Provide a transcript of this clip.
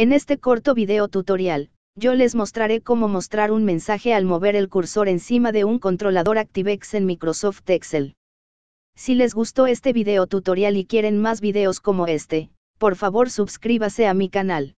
En este corto video tutorial, yo les mostraré cómo mostrar un mensaje al mover el cursor encima de un controlador ActiveX en Microsoft Excel. Si les gustó este video tutorial y quieren más videos como este, por favor suscríbase a mi canal.